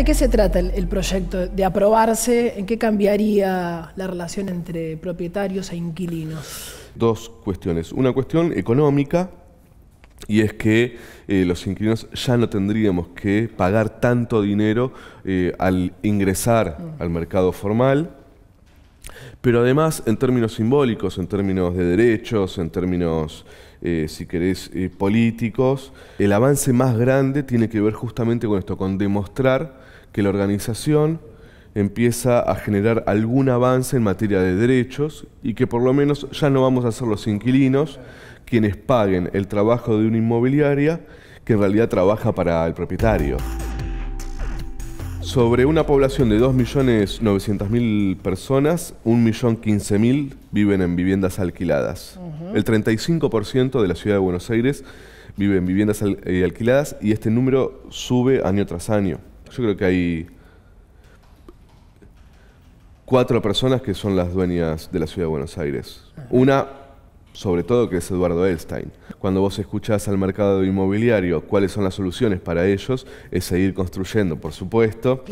¿De qué se trata el, proyecto? ¿De aprobarse? ¿En qué cambiaría la relación entre propietarios e inquilinos? Dos cuestiones. Una cuestión económica, y es que eh, los inquilinos ya no tendríamos que pagar tanto dinero eh, al ingresar mm. al mercado formal. Pero además, en términos simbólicos, en términos de derechos, en términos, eh, si querés, políticos, el avance más grande tiene que ver justamente con esto, con demostrar que la organización empieza a generar algún avance en materia de derechos y que por lo menos ya no vamos a ser los inquilinos quienes paguen el trabajo de una inmobiliaria que en realidad trabaja para el propietario. Sobre una población de 2.900.000 personas, 1.015.000 viven en viviendas alquiladas. El 35% de la ciudad de Buenos Aires vive en viviendas eh, alquiladas y este número sube año tras año. Yo creo que hay cuatro personas que son las dueñas de la ciudad de Buenos Aires. Una sobre todo que es Eduardo Elstein. Cuando vos escuchás al mercado inmobiliario cuáles son las soluciones para ellos, es seguir construyendo, por supuesto,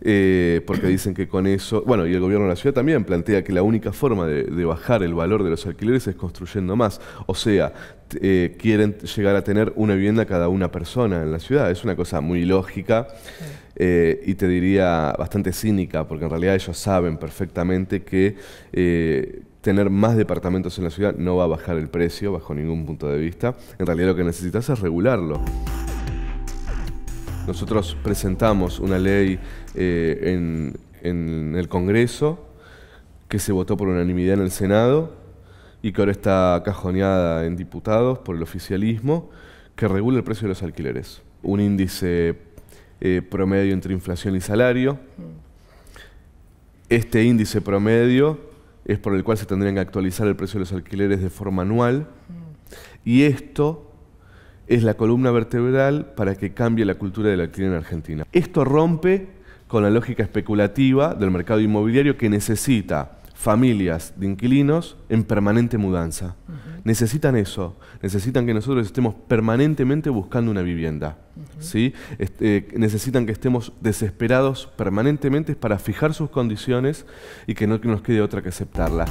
eh, porque dicen que con eso, bueno, y el gobierno de la ciudad también plantea que la única forma de, bajar el valor de los alquileres es construyendo más. O sea, eh, quieren llegar a tener una vivienda cada una persona en la ciudad. Es una cosa muy lógica. Eh, y te diría bastante cínica, porque en realidad ellos saben perfectamente que tener más departamentos en la ciudad no va a bajar el precio bajo ningún punto de vista. En realidad lo que necesitas es regularlo. Nosotros presentamos una ley eh, en, el Congreso que se votó por unanimidad en el Senado y que ahora está cajoneada en diputados por el oficialismo, que regula el precio de los alquileres. Un índice eh, promedio entre inflación y salario. Mm. Este índice promedio es por el cual se tendrían que actualizar el precio de los alquileres de forma anual. Mm. Y esto es la columna vertebral para que cambie la cultura del alquiler en Argentina. Esto rompe con la lógica especulativa del mercado inmobiliario que necesita familias de inquilinos en permanente mudanza. Mm necesitan eso, necesitan que nosotros estemos permanentemente buscando una vivienda. Este, necesitan que estemos desesperados permanentemente para fijar sus condiciones y que no nos quede otra que aceptarla.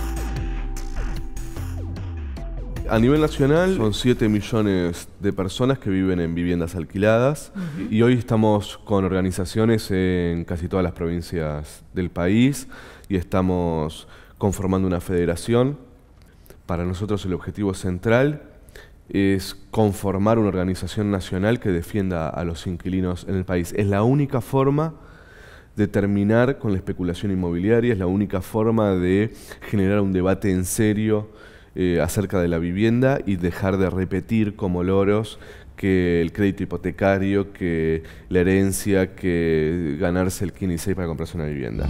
A nivel nacional son 7 millones de personas que viven en viviendas alquiladas y hoy estamos con organizaciones en casi todas las provincias del país y estamos conformando una federación para nosotros el objetivo central es conformar una organización nacional que defienda a los inquilinos en el país. Es la única forma de terminar con la especulación inmobiliaria, es la única forma de generar un debate en serio eh, acerca de la vivienda y dejar de repetir como loros que el crédito hipotecario, que la herencia, que ganarse el 15 para comprarse una vivienda.